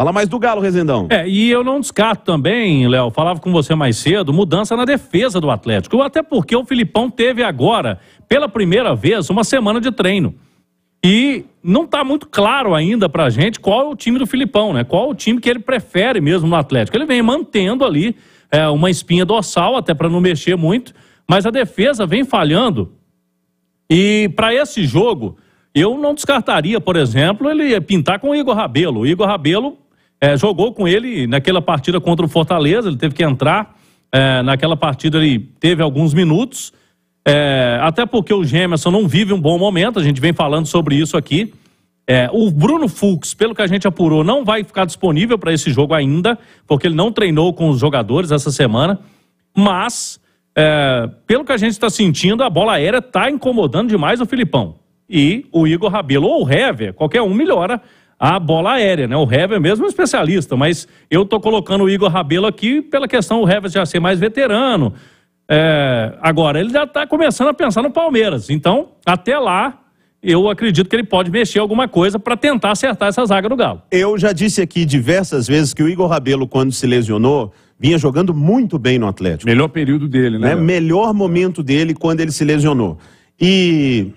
Fala mais do Galo, Rezendão. É, e eu não descarto também, Léo, falava com você mais cedo, mudança na defesa do Atlético. Até porque o Filipão teve agora, pela primeira vez, uma semana de treino. E não está muito claro ainda pra gente qual é o time do Filipão, né? Qual é o time que ele prefere mesmo no Atlético. Ele vem mantendo ali é, uma espinha dorsal, até para não mexer muito, mas a defesa vem falhando. E para esse jogo, eu não descartaria, por exemplo, ele pintar com o Igor Rabelo. O Igor Rabelo é, jogou com ele naquela partida contra o Fortaleza, ele teve que entrar. É, naquela partida ele teve alguns minutos. É, até porque o Gemerson não vive um bom momento, a gente vem falando sobre isso aqui. É, o Bruno Fux, pelo que a gente apurou, não vai ficar disponível para esse jogo ainda, porque ele não treinou com os jogadores essa semana. Mas, é, pelo que a gente está sentindo, a bola aérea está incomodando demais o Filipão. E o Igor Rabelo ou o Hever, qualquer um melhora a bola aérea, né? O Hever é mesmo é um especialista, mas eu tô colocando o Igor Rabelo aqui pela questão o Hever já ser mais veterano. É, agora, ele já está começando a pensar no Palmeiras. Então, até lá, eu acredito que ele pode mexer alguma coisa para tentar acertar essa zaga do Galo. Eu já disse aqui diversas vezes que o Igor Rabelo, quando se lesionou, vinha jogando muito bem no Atlético. Melhor período dele, né? né? Melhor momento dele quando ele se lesionou. E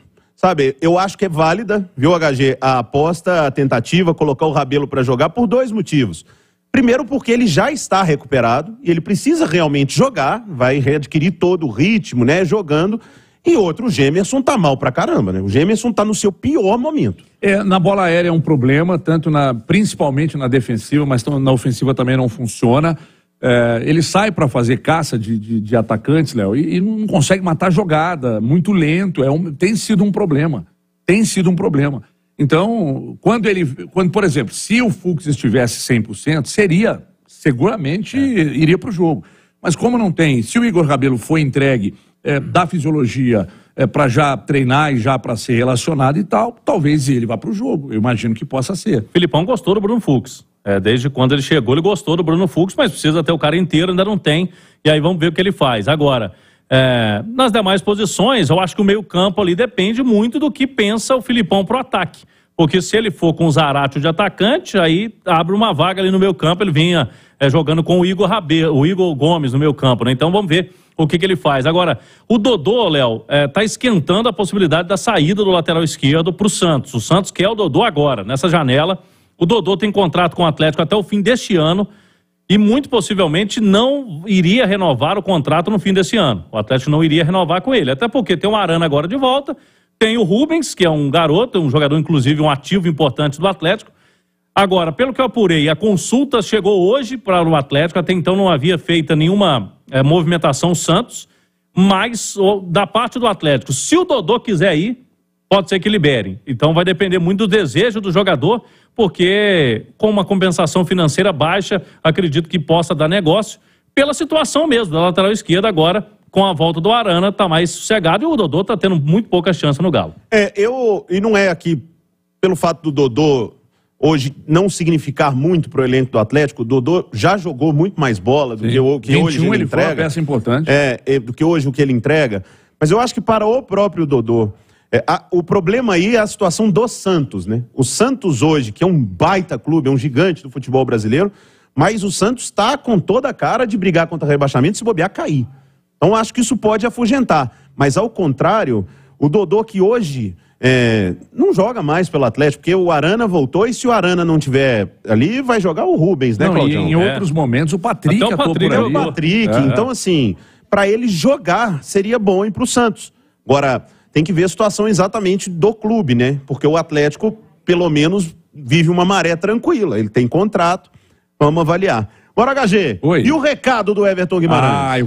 Sabe, eu acho que é válida, viu, HG, a aposta, a tentativa, colocar o Rabelo para jogar por dois motivos. Primeiro, porque ele já está recuperado e ele precisa realmente jogar, vai readquirir todo o ritmo, né, jogando. E outro, o Gemerson tá mal pra caramba, né? O Gemerson tá no seu pior momento. É, na bola aérea é um problema, tanto na, principalmente na defensiva, mas na ofensiva também não funciona. É, ele sai para fazer caça de, de, de atacantes, Léo, e, e, não consegue matar jogada, muito lento. É um, tem sido um problema. Tem sido um problema. Então, quando ele. Quando, por exemplo, se o Fux estivesse 100%, seria. Seguramente é. iria para o jogo. Mas como não tem, se o Igor Rabelo foi entregue é, da fisiologia é, para já treinar e já para ser relacionado e tal, talvez ele vá para o jogo. Eu imagino que possa ser. Filipão gostou do Bruno Fux. É, desde quando ele chegou, ele gostou do Bruno Fux, mas precisa ter o cara inteiro, ainda não tem. E aí vamos ver o que ele faz. Agora, é, nas demais posições, eu acho que o meio-campo ali depende muito do que pensa o Filipão pro ataque. Porque se ele for com o Zaratio de atacante, aí abre uma vaga ali no meio campo. Ele vinha é, jogando com o Igor Rabe, o Igor Gomes no meio campo, né? Então vamos ver o que, que ele faz. Agora, o Dodô, Léo, é, tá esquentando a possibilidade da saída do lateral esquerdo pro Santos. O Santos quer o Dodô agora, nessa janela o Dodô tem contrato com o Atlético até o fim deste ano e muito possivelmente não iria renovar o contrato no fim desse ano. O Atlético não iria renovar com ele, até porque tem o Arana agora de volta, tem o Rubens, que é um garoto, um jogador inclusive um ativo importante do Atlético. Agora, pelo que eu apurei, a consulta chegou hoje para o Atlético, até então não havia feita nenhuma é, movimentação Santos, mas da parte do Atlético, se o Dodô quiser ir, pode ser que liberem. Então vai depender muito do desejo do jogador, porque com uma compensação financeira baixa, acredito que possa dar negócio, pela situação mesmo da lateral esquerda agora. Com a volta do Arana, tá mais sossegado e o Dodô tá tendo muito pouca chance no Galo. É, eu. E não é aqui pelo fato do Dodô hoje não significar muito para o elenco do Atlético, o Dodô já jogou muito mais bola do Sim. que, o, que 21, hoje ele, ele entrega. Foi uma peça importante. É, é, do que hoje o que ele entrega. Mas eu acho que para o próprio Dodô é, a, o problema aí é a situação do Santos, né? O Santos hoje, que é um baita clube, é um gigante do futebol brasileiro, mas o Santos está com toda a cara de brigar contra rebaixamento e se bobear cair. Então acho que isso pode afugentar. Mas ao contrário, o Dodô que hoje é, não joga mais pelo Atlético, porque o Arana voltou e se o Arana não tiver ali, vai jogar o Rubens, né, não, em outros é. momentos o Patrick Até o Patrick, o Patrick. É. Então assim, para ele jogar seria bom ir para o Santos. Agora tem que ver a situação exatamente do clube, né? Porque o Atlético, pelo menos, vive uma maré tranquila. Ele tem contrato, vamos avaliar. Bora, HG. Oi. E o recado do Everton Guimarães? Ah, eu...